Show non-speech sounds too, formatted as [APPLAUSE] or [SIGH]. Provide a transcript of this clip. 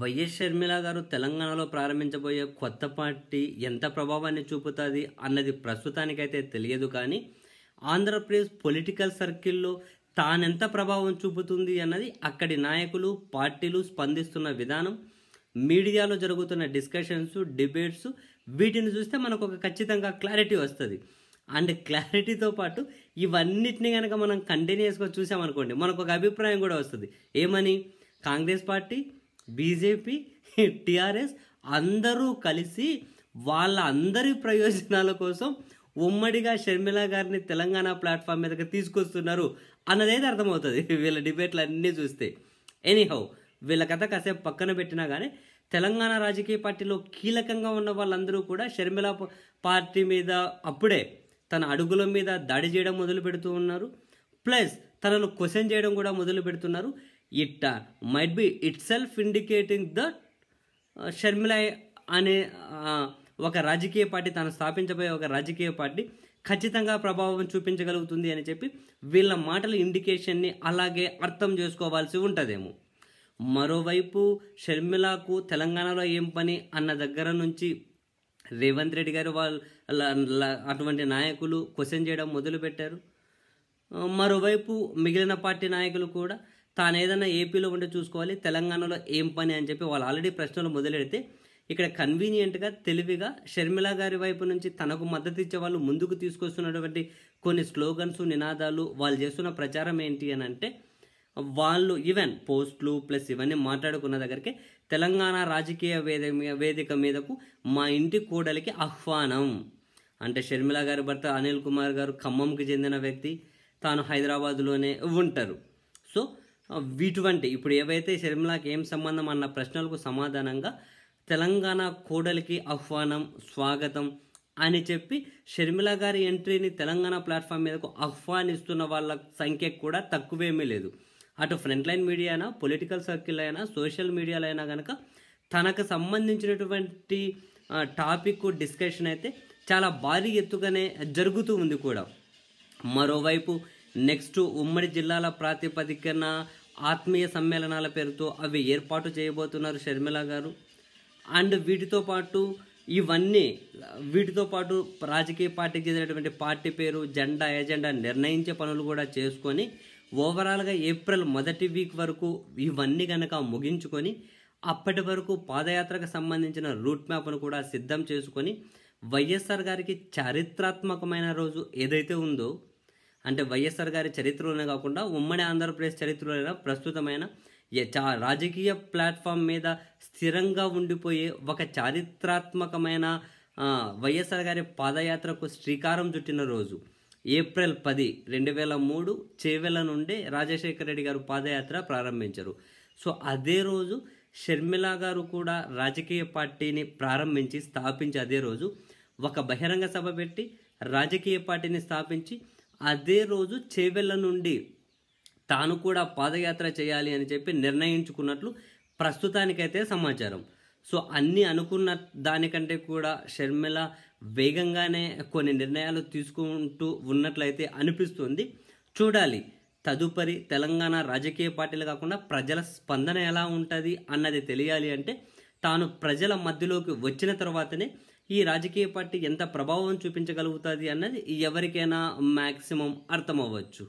YS Sharmila గారు తెలంగాణలో ప్రారంభించబోయే కొత్త పార్టీ ఎంత ప్రభావాన్ని చూపుతుంది అన్నది ప్రస్తుతానికైతే తెలియదు కానీ ఆంధ్రప్రదేశ్ పొలిటికల్ సర్కిల్లో తానెంత ప్రభావం చూపుతుంది అన్నది అక్కడి నాయకులు పార్టీలు స్పందిస్తున్న విధానం మీడియాలో జరుగుతున్న డిస్కషన్స్ డిబేట్స్ వీటిని చూస్తే మనకు ఒక ఖచ్చితంగా క్లారిటీ వస్తుంది అండ్ క్లారిటీతో పాటు ఇవన్నిటిని కనుక మనం కంటిన్యూస్గా చూసామనుకోండి మనకు ఒక అభిప్రాయం కూడా వస్తుంది ఏమని కాంగ్రెస్ పార్టీ బీజేపీ టీఆర్ఎస్ అందరూ కలిసి వాళ్ళ అందరి ప్రయోజనాల కోసం ఉమ్మడిగా షర్మిల గారిని తెలంగాణ ప్లాట్ఫామ్ మీదకి తీసుకొస్తున్నారు అన్నదైతే అర్థమవుతుంది [LAUGHS] వీళ్ళ డిబేట్లు అన్నీ చూస్తే ఎనీహౌ వీళ్ళ కథ కాసేపు పక్కన పెట్టినా కానీ తెలంగాణ రాజకీయ పార్టీలో కీలకంగా ఉన్న వాళ్ళందరూ కూడా షర్మిల పార్టీ మీద అప్పుడే తన అడుగుల మీద దాడి చేయడం మొదలు పెడుతూ ఉన్నారు ప్లస్ తనను క్వశ్చన్ చేయడం కూడా మొదలు పెడుతున్నారు it might be itself indicating the Sharmila అనే uh, ఒక రాజకీయ పార్టీ తాను స్థాపించబోయే ఒక రాజకీయ పార్టీ ఖచ్చితంగా ప్రభావం చూపించగలుగుతుంది అని చెప్పి వీళ్ళ మాటల ఇండికేషన్ని అలాగే అర్థం చేసుకోవాల్సి ఉంటుందేమో మరోవైపు షర్మిలకు తెలంగాణలో ఏం పని అన్న దగ్గర నుంచి రేవంత్ రెడ్డి గారు వాళ్ళ అటువంటి నాయకులు క్వశ్చన్ చేయడం మొదలుపెట్టారు uh, మరోవైపు మిగిలిన పార్టీ నాయకులు కూడా తాను ఏదైనా ఏపీలో ఉంటే చూసుకోవాలి తెలంగాణలో ఏం పని అని చెప్పి వాళ్ళు ఆల్రెడీ ప్రశ్నలు మొదలెడితే ఇక్కడ కన్వీనియంట్గా తెలివిగా షర్మిల గారి వైపు నుంచి తనకు మద్దతు ఇచ్చే వాళ్ళు ముందుకు తీసుకొస్తున్నటువంటి కొన్ని స్లోగన్స్ నినాదాలు వాళ్ళు చేస్తున్న ప్రచారం ఏంటి అని అంటే వాళ్ళు ఈవెన్ పోస్టులు ప్లస్ ఇవన్నీ మాట్లాడుకున్న దగ్గరికి తెలంగాణ రాజకీయ వేద వేదిక మీదకు మా ఇంటి కోడలికి ఆహ్వానం అంటే షర్మిల గారి భర్త అనిల్ కుమార్ గారు ఖమ్మంకి చెందిన వ్యక్తి తాను హైదరాబాద్లోనే ఉంటారు సో వీటువంటి ఇప్పుడు ఏవైతే షర్మిలాకి ఏం సంబంధం అన్న ప్రశ్నలకు సమాధానంగా తెలంగాణ కోడలికి ఆహ్వానం స్వాగతం అని చెప్పి షర్మిల గారి ఎంట్రీని తెలంగాణ ప్లాట్ఫామ్ మీదకు ఆహ్వానిస్తున్న వాళ్ళ సంఖ్య కూడా తక్కువేమీ లేదు అటు ఫ్రంట్ లైన్ మీడియా అయినా పొలిటికల్ సర్కిల్ అయినా సోషల్ మీడియాలో అయినా కనుక తనకు సంబంధించినటువంటి టాపిక్ డిస్కషన్ అయితే చాలా భారీ ఎత్తుగానే జరుగుతూ ఉంది కూడా మరోవైపు నెక్స్ట్ ఉమ్మడి జిల్లాల ప్రాతిపదికన ఆత్మీయ సమ్మేళనాల పేరుతో అవి ఏర్పాటు చేయబోతున్నారు షర్మిల గారు అండ్ వీటితో పాటు ఇవన్నీ వీటితో పాటు రాజకీయ పార్టీకి చెందినటువంటి పార్టీ పేరు జెండా ఎజెండా నిర్ణయించే పనులు కూడా చేసుకొని ఓవరాల్గా ఏప్రిల్ మొదటి వీక్ వరకు ఇవన్నీ కనుక ముగించుకొని అప్పటి వరకు పాదయాత్రకు సంబంధించిన రూట్ మ్యాప్ను కూడా సిద్ధం చేసుకొని వైఎస్ఆర్ గారికి చారిత్రాత్మకమైన రోజు ఏదైతే ఉందో అంటే వైఎస్ఆర్ గారి చరిత్రలోనే కాకుండా ఉమ్మడి ఆంధ్రప్రదేశ్ చరిత్రలోనే ప్రస్తుతమైన రాజకీయ ప్లాట్ఫామ్ మీద స్థిరంగా ఉండిపోయే ఒక చారిత్రాత్మకమైన వైఎస్ఆర్ గారి పాదయాత్రకు శ్రీకారం చుట్టిన రోజు ఏప్రిల్ పది రెండు వేల మూడు చేవెల నుండే రాజశేఖర రెడ్డి గారు పాదయాత్ర ప్రారంభించారు సో అదే రోజు షర్మిల గారు కూడా రాజకీయ పార్టీని ప్రారంభించి స్థాపించి అదే రోజు ఒక బహిరంగ సభ పెట్టి రాజకీయ పార్టీని స్థాపించి అదే రోజు చేవెళ్ళ నుండి తాను కూడా పాదయాత్ర చేయాలి అని చెప్పి నిర్ణయించుకున్నట్లు ప్రస్తుతానికైతే సమాచారం సో అన్నీ అనుకున్న దానికంటే కూడా షర్మిల వేగంగానే కొన్ని నిర్ణయాలు తీసుకుంటూ ఉన్నట్లయితే అనిపిస్తుంది చూడాలి తదుపరి తెలంగాణ రాజకీయ పార్టీలు కాకుండా ప్రజల స్పందన ఎలా ఉంటుంది అన్నది తెలియాలి అంటే తాను ప్రజల మధ్యలోకి వచ్చిన తర్వాతనే ఈ రాజకీయ పార్టీ ఎంత ప్రభావం చూపించగలుగుతుంది అన్నది ఎవరికైనా మ్యాక్సిమం అర్థమవ్వచ్చు